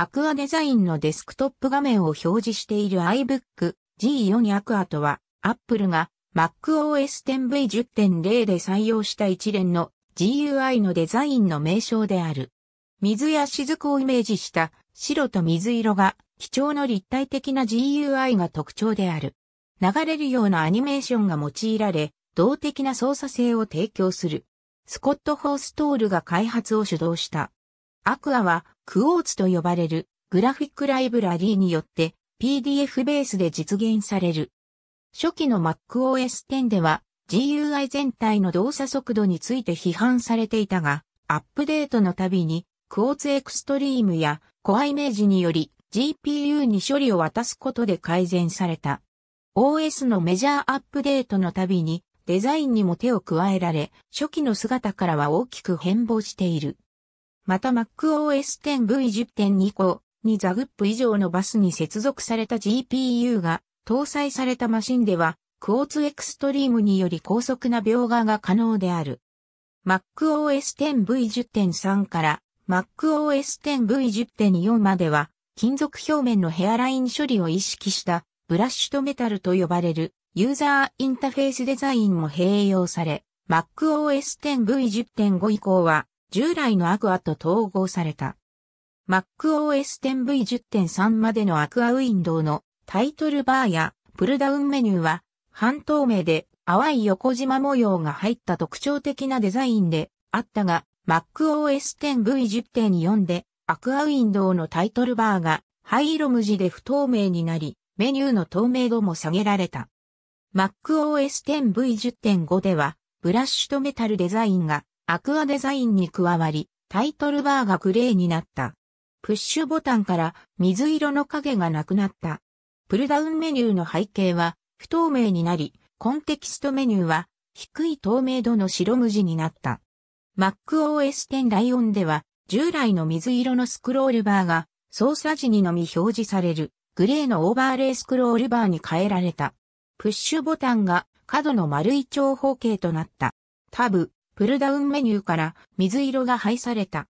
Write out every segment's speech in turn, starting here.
アクアデザインのデスクトップ画面を表示している iBook G4 アクアとは、Apple が MacOS 10V10.0 で採用した一連の GUI のデザインの名称である。水や雫をイメージした白と水色が貴重な立体的な GUI が特徴である。流れるようなアニメーションが用いられ、動的な操作性を提供する。スコット・ホーストールが開発を主導した。アクアは、クォーツと呼ばれるグラフィックライブラリーによって PDF ベースで実現される。初期の MacOS 10では GUI 全体の動作速度について批判されていたが、アップデートのたびに、クォーツエクストリームやコアイメージにより GPU に処理を渡すことで改善された。OS のメジャーアップデートのたびにデザインにも手を加えられ、初期の姿からは大きく変貌している。また MacOS 10V10.2 個にザグップ以上のバスに接続された GPU が搭載されたマシンでは、クォーツエクストリームにより高速な描画が可能である。MacOS 10V10.3 から MacOS 10V10.4 までは、金属表面のヘアライン処理を意識したブラッシュとメタルと呼ばれるユーザーインターフェースデザインも併用され、MacOS 10V10.5 以降は従来のアクアと統合された。MacOS 10V10.3 までのアクアウィンドウのタイトルバーやプルダウンメニューは半透明で淡い横縞模様が入った特徴的なデザインであったが MacOS 10V10.4 でアクアウィンドウのタイトルバーが灰色無地で不透明になりメニューの透明度も下げられた。MacOS 10V10.5 ではブラッシュとメタルデザインがアクアデザインに加わり、タイトルバーがグレーになった。プッシュボタンから水色の影がなくなった。プルダウンメニューの背景は不透明になり、コンテキストメニューは低い透明度の白無地になった。MacOS 10ライオンでは従来の水色のスクロールバーが操作時にのみ表示されるグレーのオーバーレイスクロールバーに変えられた。プッシュボタンが角の丸い長方形となった。タブ、プルダウンメニューから水色が配された。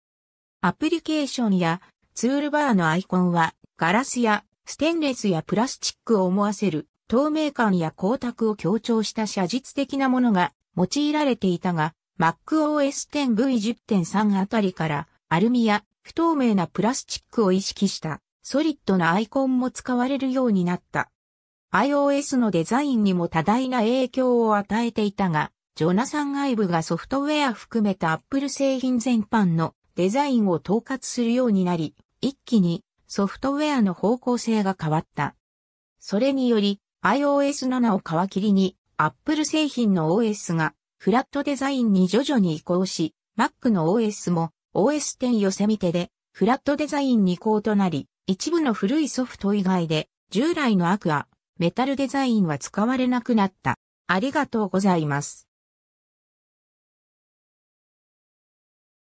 アプリケーションやツールバーのアイコンはガラスやステンレスやプラスチックを思わせる透明感や光沢を強調した写実的なものが用いられていたが MacOS 10V10.3 あたりからアルミや不透明なプラスチックを意識したソリッドなアイコンも使われるようになった。iOS のデザインにも多大な影響を与えていたが、ジョナサン・アイブがソフトウェア含めた Apple 製品全般のデザインを統括するようになり、一気にソフトウェアの方向性が変わった。それにより iOS7 を皮切りに Apple 製品の OS がフラットデザインに徐々に移行し、Mac の OS も OS10 寄せみてでフラットデザインに移行となり、一部の古いソフト以外で従来のアクア、メタルデザインは使われなくなった。ありがとうございます。